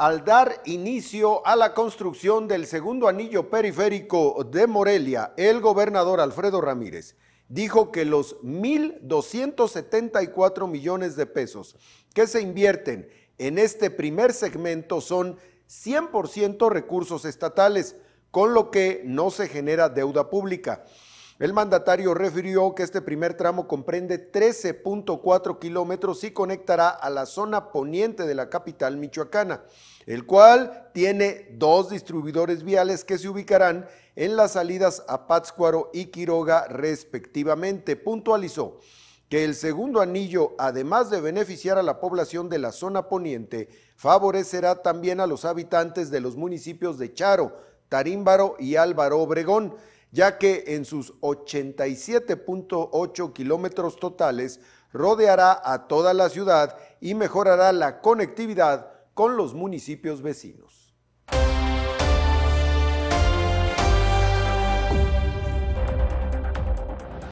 al dar inicio a la construcción del segundo anillo periférico de Morelia, el gobernador Alfredo Ramírez dijo que los 1.274 millones de pesos que se invierten en este primer segmento son 100% recursos estatales, con lo que no se genera deuda pública. El mandatario refirió que este primer tramo comprende 13.4 kilómetros y conectará a la zona poniente de la capital michoacana, el cual tiene dos distribuidores viales que se ubicarán en las salidas a Pátzcuaro y Quiroga respectivamente. Puntualizó que el segundo anillo, además de beneficiar a la población de la zona poniente, favorecerá también a los habitantes de los municipios de Charo, Tarímbaro y Álvaro Obregón ya que en sus 87.8 kilómetros totales rodeará a toda la ciudad y mejorará la conectividad con los municipios vecinos.